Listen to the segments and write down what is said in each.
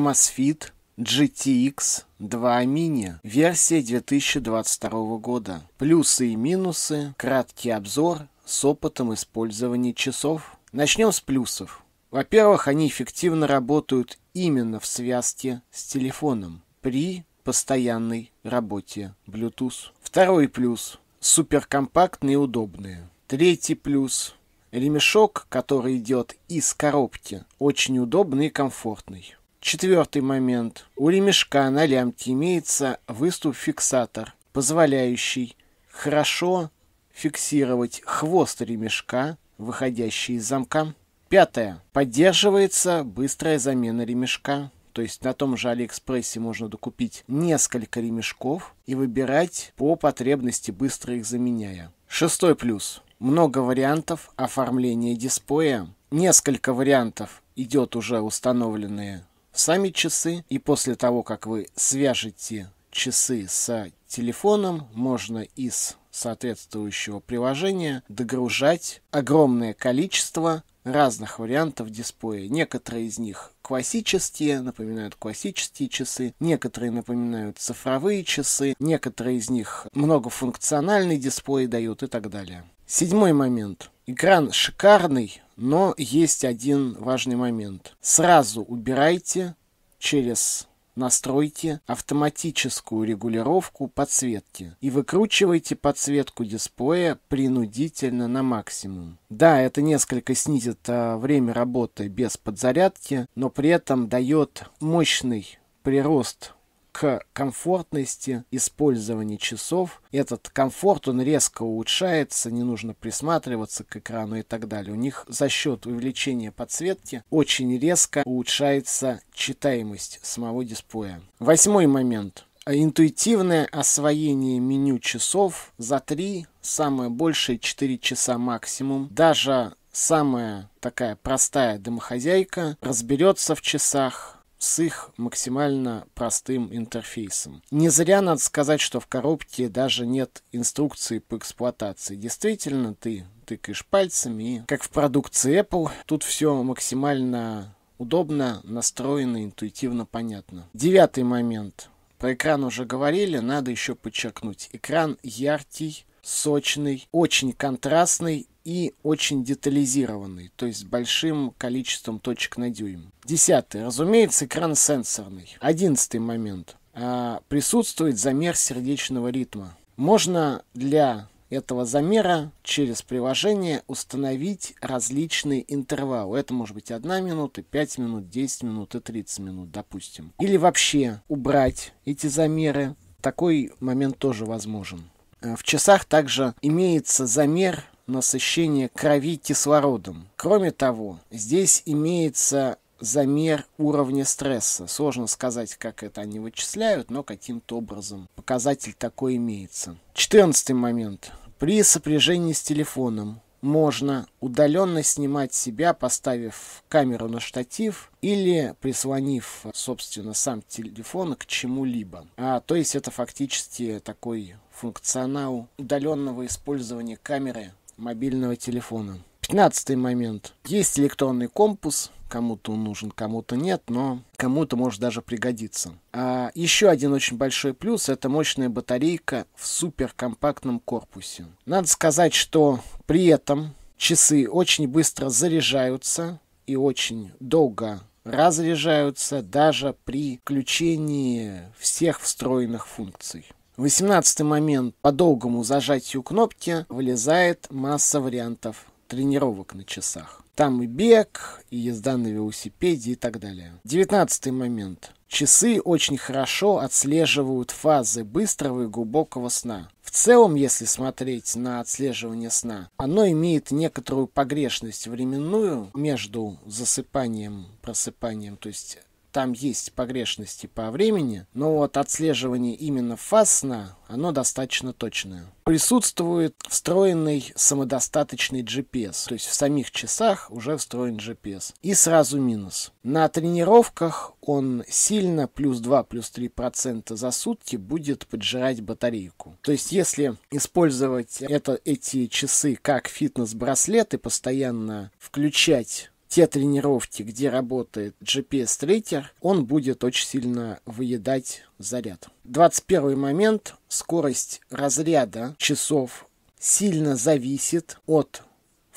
Amazfit GTX 2 Mini версия 2022 года. Плюсы и минусы, краткий обзор с опытом использования часов. Начнем с плюсов. Во-первых, они эффективно работают именно в связке с телефоном при постоянной работе Bluetooth. Второй плюс – суперкомпактные и удобные. Третий плюс – ремешок, который идет из коробки, очень удобный и комфортный. Четвертый момент. У ремешка на лямке имеется выступ-фиксатор, позволяющий хорошо фиксировать хвост ремешка, выходящий из замка. Пятое. Поддерживается быстрая замена ремешка. То есть на том же Алиэкспрессе можно докупить несколько ремешков и выбирать по потребности, быстро их заменяя. Шестой плюс. Много вариантов оформления дисплея. Несколько вариантов идет уже установленные сами часы, и после того, как вы свяжете часы с телефоном, можно из соответствующего приложения догружать огромное количество разных вариантов дисплея. Некоторые из них классические, напоминают классические часы, некоторые напоминают цифровые часы, некоторые из них многофункциональный дисплей дают и так далее. Седьмой момент. Экран шикарный, но есть один важный момент. Сразу убирайте через настройки автоматическую регулировку подсветки и выкручивайте подсветку дисплея принудительно на максимум. Да, это несколько снизит а, время работы без подзарядки, но при этом дает мощный прирост к комфортности использования часов. Этот комфорт, он резко улучшается, не нужно присматриваться к экрану и так далее. У них за счет увеличения подсветки очень резко улучшается читаемость самого дисплея. Восьмой момент. Интуитивное освоение меню часов за 3, самое большее 4 часа максимум. Даже самая такая простая домохозяйка разберется в часах, с их максимально простым интерфейсом. Не зря надо сказать, что в коробке даже нет инструкции по эксплуатации. Действительно, ты тыкаешь пальцами, и, как в продукции Apple, тут все максимально удобно, настроено, интуитивно понятно. Девятый момент. Про экран уже говорили, надо еще подчеркнуть. Экран яркий, сочный, очень контрастный и очень детализированный, то есть с большим количеством точек на дюйм. Десятый. Разумеется, экран сенсорный. Одиннадцатый момент. А, присутствует замер сердечного ритма. Можно для этого замера через приложение установить различные интервалы. Это может быть 1 минута, 5 минут, 10 минут и 30 минут, допустим. Или вообще убрать эти замеры. Такой момент тоже возможен. А, в часах также имеется замер насыщение крови кислородом. Кроме того, здесь имеется замер уровня стресса. Сложно сказать, как это они вычисляют, но каким-то образом показатель такой имеется. Четырнадцатый момент. При сопряжении с телефоном можно удаленно снимать себя, поставив камеру на штатив или прислонив, собственно, сам телефон к чему-либо. А, то есть это фактически такой функционал удаленного использования камеры мобильного телефона. Пятнадцатый момент. Есть электронный компас, кому-то он нужен, кому-то нет, но кому-то может даже пригодиться. А еще один очень большой плюс – это мощная батарейка в суперкомпактном корпусе. Надо сказать, что при этом часы очень быстро заряжаются и очень долго разряжаются даже при включении всех встроенных функций восемнадцатый момент. По долгому зажатию кнопки вылезает масса вариантов тренировок на часах. Там и бег, и езда на велосипеде и так далее. девятнадцатый момент. Часы очень хорошо отслеживают фазы быстрого и глубокого сна. В целом, если смотреть на отслеживание сна, оно имеет некоторую погрешность временную между засыпанием, просыпанием, то есть там есть погрешности по времени, но вот отслеживание именно фаз сна, оно достаточно точное. Присутствует встроенный самодостаточный GPS, то есть в самих часах уже встроен GPS. И сразу минус. На тренировках он сильно плюс 2, плюс 3 процента за сутки будет поджирать батарейку. То есть если использовать это, эти часы как фитнес браслет и постоянно включать те тренировки, где работает GPS-трекер, он будет очень сильно выедать заряд. 21 момент. Скорость разряда часов сильно зависит от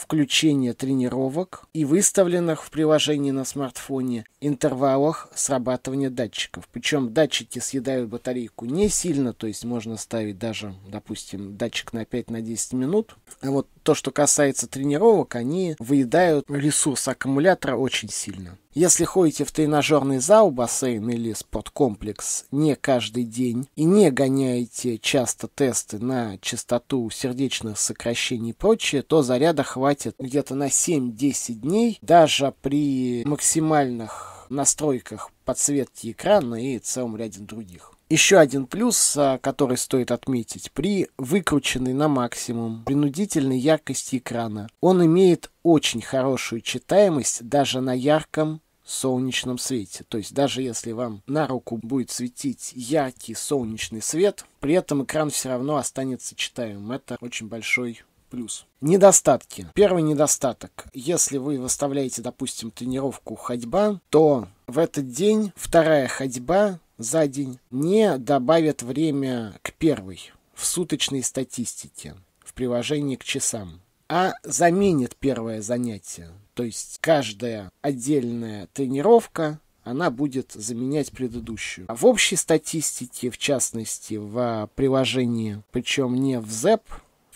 включение тренировок и выставленных в приложении на смартфоне интервалах срабатывания датчиков. Причем датчики съедают батарейку не сильно, то есть можно ставить даже, допустим, датчик на 5-10 на минут. А вот то, что касается тренировок, они выедают ресурс аккумулятора очень сильно. Если ходите в тренажерный зал, бассейн или спорткомплекс не каждый день и не гоняете часто тесты на частоту сердечных сокращений и прочее, то заряда хватит где-то на 7-10 дней, даже при максимальных настройках подсветки экрана и целом ряде других. Еще один плюс, а, который стоит отметить, при выкрученной на максимум принудительной яркости экрана он имеет очень хорошую читаемость даже на ярком солнечном свете. То есть даже если вам на руку будет светить яркий солнечный свет, при этом экран все равно останется читаемым. Это очень большой плюс. Недостатки. Первый недостаток. Если вы выставляете, допустим, тренировку ходьба, то в этот день вторая ходьба за день не добавит время к первой в суточной статистике в приложении к часам, а заменит первое занятие. То есть каждая отдельная тренировка она будет заменять предыдущую. А в общей статистике, в частности, в приложении, причем не в ZEP,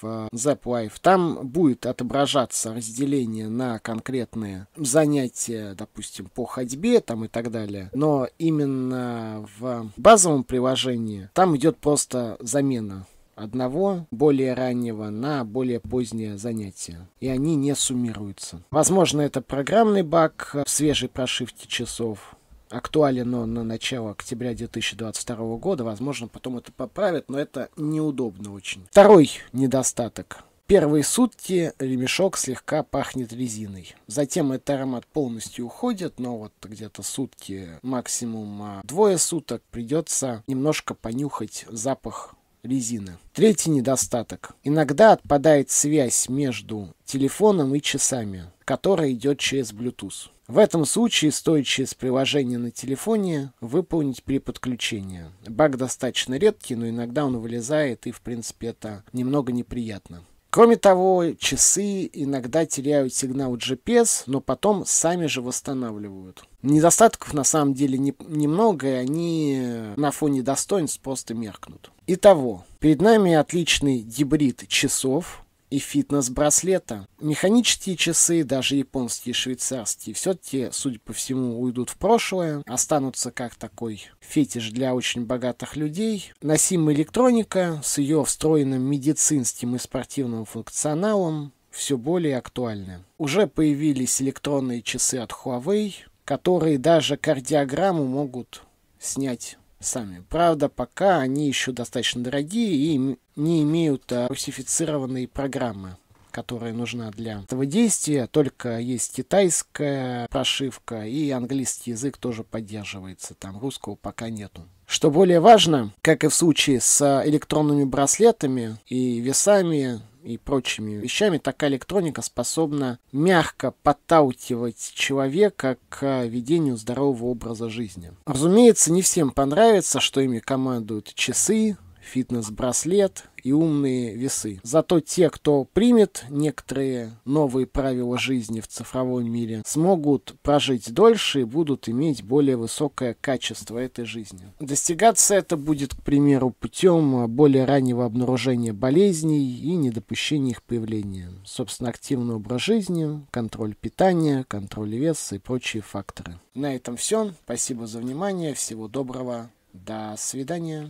в ZapLife, э, там будет отображаться разделение на конкретные занятия, допустим, по ходьбе там и так далее. Но именно в базовом приложении там идет просто замена одного более раннего на более позднее занятие. И они не суммируются. Возможно, это программный баг в свежей прошивке часов актуален он на начало октября 2022 года. Возможно, потом это поправят, но это неудобно очень. Второй недостаток. Первые сутки ремешок слегка пахнет резиной. Затем этот аромат полностью уходит, но вот где-то сутки, максимум а двое суток, придется немножко понюхать запах резины. Третий недостаток. Иногда отпадает связь между телефоном и часами, которая идет через Bluetooth. В этом случае стоит через приложение на телефоне выполнить при подключении. Баг достаточно редкий, но иногда он вылезает, и в принципе это немного неприятно. Кроме того, часы иногда теряют сигнал GPS, но потом сами же восстанавливают. Недостатков на самом деле не, немного, и они на фоне достоинств просто меркнут. Итого, перед нами отличный гибрид часов, и фитнес-браслета. Механические часы, даже японские и швейцарские, все-таки, судя по всему, уйдут в прошлое, останутся как такой фетиш для очень богатых людей. Носимая электроника с ее встроенным медицинским и спортивным функционалом все более актуальны. Уже появились электронные часы от Huawei, которые даже кардиограмму могут снять сами. Правда, пока они еще достаточно дорогие и не имеют а, русифицированной программы которая нужна для этого действия. Только есть китайская прошивка и английский язык тоже поддерживается. Там русского пока нету. Что более важно, как и в случае с а, электронными браслетами и весами, и прочими вещами, такая электроника способна мягко подталкивать человека к ведению здорового образа жизни. Разумеется, не всем понравится, что ими командуют часы, фитнес-браслет и умные весы. Зато те, кто примет некоторые новые правила жизни в цифровом мире, смогут прожить дольше и будут иметь более высокое качество этой жизни. Достигаться это будет, к примеру, путем более раннего обнаружения болезней и недопущения их появления. Собственно, активный образ жизни, контроль питания, контроль веса и прочие факторы. На этом все. Спасибо за внимание. Всего доброго. До свидания.